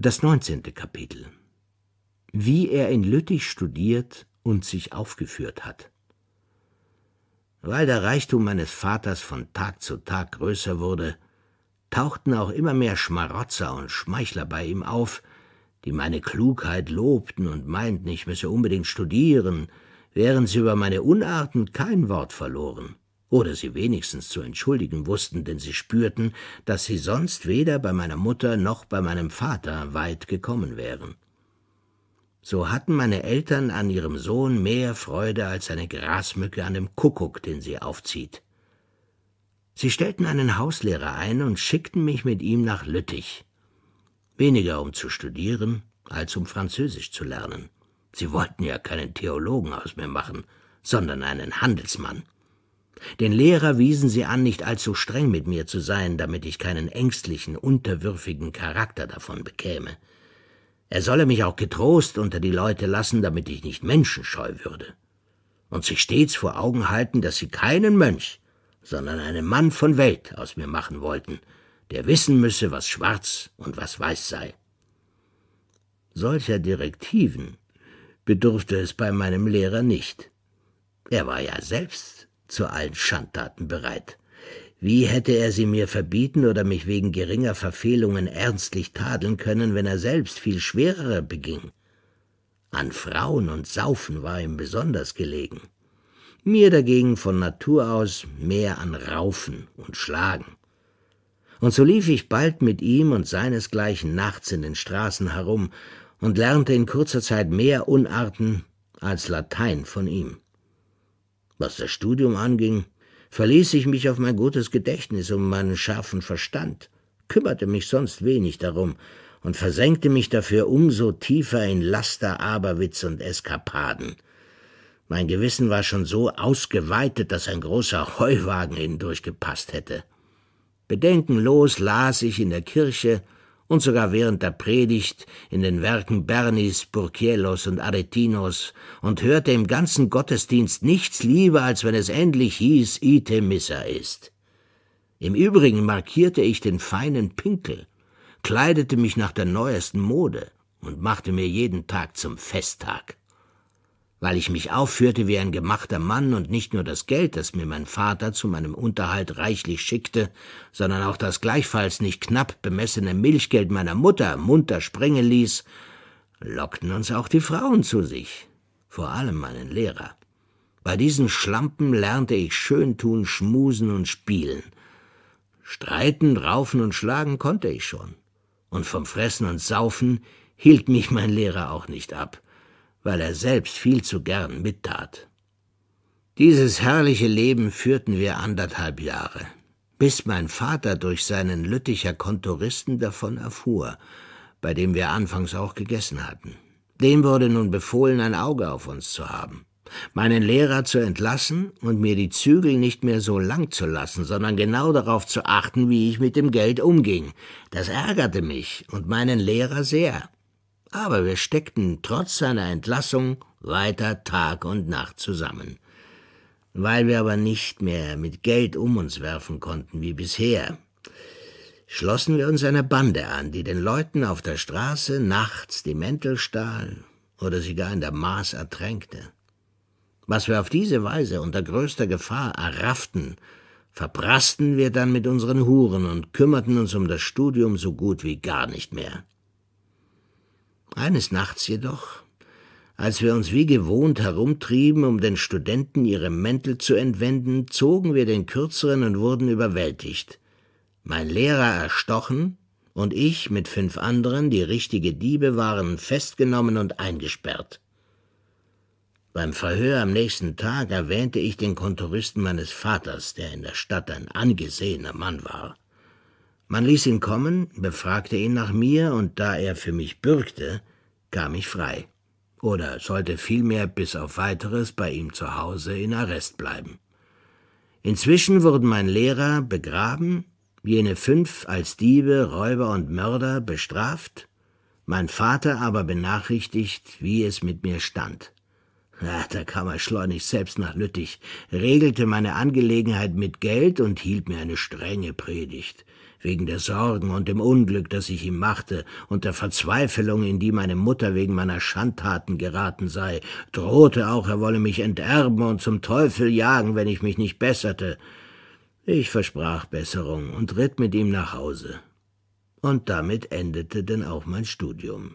Das neunzehnte Kapitel Wie er in Lüttich studiert und sich aufgeführt hat. Weil der Reichtum meines Vaters von Tag zu Tag größer wurde, tauchten auch immer mehr Schmarotzer und Schmeichler bei ihm auf, die meine Klugheit lobten und meinten, ich müsse unbedingt studieren, während sie über meine Unarten kein Wort verloren oder sie wenigstens zu entschuldigen wussten, denn sie spürten, dass sie sonst weder bei meiner Mutter noch bei meinem Vater weit gekommen wären. So hatten meine Eltern an ihrem Sohn mehr Freude als eine Grasmücke an dem Kuckuck, den sie aufzieht. Sie stellten einen Hauslehrer ein und schickten mich mit ihm nach Lüttich. Weniger um zu studieren, als um Französisch zu lernen. Sie wollten ja keinen Theologen aus mir machen, sondern einen Handelsmann. Den Lehrer wiesen sie an, nicht allzu streng mit mir zu sein, damit ich keinen ängstlichen, unterwürfigen Charakter davon bekäme. Er solle mich auch getrost unter die Leute lassen, damit ich nicht menschenscheu würde. Und sich stets vor Augen halten, dass sie keinen Mönch, sondern einen Mann von Welt aus mir machen wollten, der wissen müsse, was schwarz und was weiß sei. Solcher Direktiven bedurfte es bei meinem Lehrer nicht. Er war ja selbst zu allen Schandtaten bereit. Wie hätte er sie mir verbieten oder mich wegen geringer Verfehlungen ernstlich tadeln können, wenn er selbst viel schwerere beging? An Frauen und Saufen war ihm besonders gelegen. Mir dagegen von Natur aus mehr an Raufen und Schlagen. Und so lief ich bald mit ihm und seinesgleichen nachts in den Straßen herum und lernte in kurzer Zeit mehr Unarten als Latein von ihm. Was das Studium anging, verließ ich mich auf mein gutes Gedächtnis und meinen scharfen Verstand, kümmerte mich sonst wenig darum und versenkte mich dafür umso tiefer in Laster, Aberwitz und Eskapaden. Mein Gewissen war schon so ausgeweitet, dass ein großer Heuwagen hindurchgepasst hätte. Bedenkenlos las ich in der Kirche und sogar während der Predigt in den Werken Bernis, Burkielos und Aretinos und hörte im ganzen Gottesdienst nichts lieber, als wenn es endlich hieß, Ite Missa ist. Im Übrigen markierte ich den feinen Pinkel, kleidete mich nach der neuesten Mode und machte mir jeden Tag zum Festtag weil ich mich aufführte wie ein gemachter Mann und nicht nur das Geld, das mir mein Vater zu meinem Unterhalt reichlich schickte, sondern auch das gleichfalls nicht knapp bemessene Milchgeld meiner Mutter munter springen ließ, lockten uns auch die Frauen zu sich, vor allem meinen Lehrer. Bei diesen Schlampen lernte ich Schöntun, Schmusen und Spielen. Streiten, Raufen und Schlagen konnte ich schon. Und vom Fressen und Saufen hielt mich mein Lehrer auch nicht ab weil er selbst viel zu gern mittat. Dieses herrliche Leben führten wir anderthalb Jahre, bis mein Vater durch seinen Lütticher Kontoristen davon erfuhr, bei dem wir anfangs auch gegessen hatten. Dem wurde nun befohlen, ein Auge auf uns zu haben, meinen Lehrer zu entlassen und mir die Zügel nicht mehr so lang zu lassen, sondern genau darauf zu achten, wie ich mit dem Geld umging. Das ärgerte mich und meinen Lehrer sehr aber wir steckten trotz seiner Entlassung weiter Tag und Nacht zusammen. Weil wir aber nicht mehr mit Geld um uns werfen konnten wie bisher, schlossen wir uns einer Bande an, die den Leuten auf der Straße nachts die Mäntel stahl oder sie gar in der Maß ertränkte. Was wir auf diese Weise unter größter Gefahr errafften, verprassten wir dann mit unseren Huren und kümmerten uns um das Studium so gut wie gar nicht mehr. Eines Nachts jedoch, als wir uns wie gewohnt herumtrieben, um den Studenten ihre Mäntel zu entwenden, zogen wir den kürzeren und wurden überwältigt. Mein Lehrer erstochen und ich mit fünf anderen, die richtige Diebe waren, festgenommen und eingesperrt. Beim Verhör am nächsten Tag erwähnte ich den Kontoristen meines Vaters, der in der Stadt ein angesehener Mann war. Man ließ ihn kommen, befragte ihn nach mir, und da er für mich bürgte, kam ich frei. Oder sollte vielmehr bis auf weiteres bei ihm zu Hause in Arrest bleiben. Inzwischen wurden mein Lehrer begraben, jene fünf als Diebe, Räuber und Mörder bestraft, mein Vater aber benachrichtigt, wie es mit mir stand. Ach, da kam er schleunig selbst nach Lüttich, regelte meine Angelegenheit mit Geld und hielt mir eine strenge Predigt. Wegen der Sorgen und dem Unglück, das ich ihm machte, und der Verzweiflung, in die meine Mutter wegen meiner Schandtaten geraten sei, drohte auch, er wolle mich enterben und zum Teufel jagen, wenn ich mich nicht besserte. Ich versprach Besserung und ritt mit ihm nach Hause. Und damit endete denn auch mein Studium.